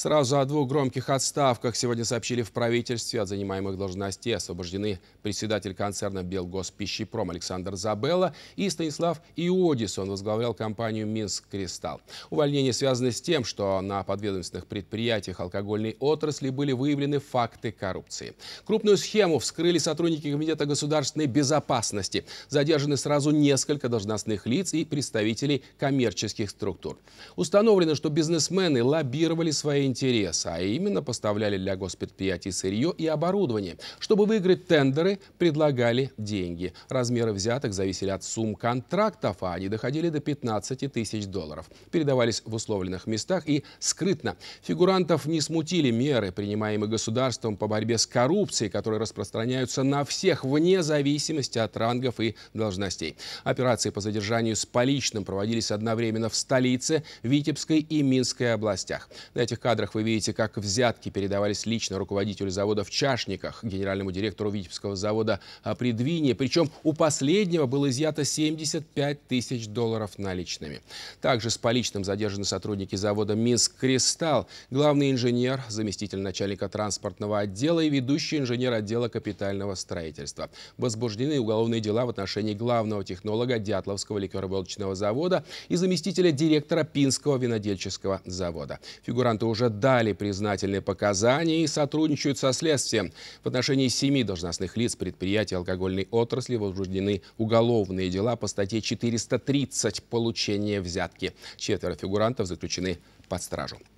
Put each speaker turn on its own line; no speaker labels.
Сразу о двух громких отставках сегодня сообщили в правительстве. От занимаемых должностей освобождены председатель концерна «Белгоспищепром» Александр Забелла и Станислав Иодис. Он возглавлял компанию «Минск Кристалл». Увольнение связано с тем, что на подведомственных предприятиях алкогольной отрасли были выявлены факты коррупции. Крупную схему вскрыли сотрудники Комитета государственной безопасности. Задержаны сразу несколько должностных лиц и представителей коммерческих структур. Установлено, что бизнесмены лоббировали свои интереса, а именно поставляли для госпредприятий сырье и оборудование. Чтобы выиграть тендеры, предлагали деньги. Размеры взяток зависели от сумм контрактов, а они доходили до 15 тысяч долларов. Передавались в условленных местах и скрытно. Фигурантов не смутили меры, принимаемые государством по борьбе с коррупцией, которые распространяются на всех, вне зависимости от рангов и должностей. Операции по задержанию с поличным проводились одновременно в столице, Витебской и Минской областях. На этих кадрах вы видите, как взятки передавались лично руководителю завода в Чашниках, генеральному директору Витебского завода а, Придвине. Причем у последнего было изъято 75 тысяч долларов наличными. Также с поличным задержаны сотрудники завода «Минск Кристалл», главный инженер, заместитель начальника транспортного отдела и ведущий инженер отдела капитального строительства. Возбуждены уголовные дела в отношении главного технолога Дятловского ликероволочного завода и заместителя директора Пинского винодельческого завода. Фигуранты уже уже дали признательные показания и сотрудничают со следствием. В отношении семи должностных лиц предприятия алкогольной отрасли возбуждены уголовные дела по статье 430 «Получение взятки». Четверо фигурантов заключены под стражу.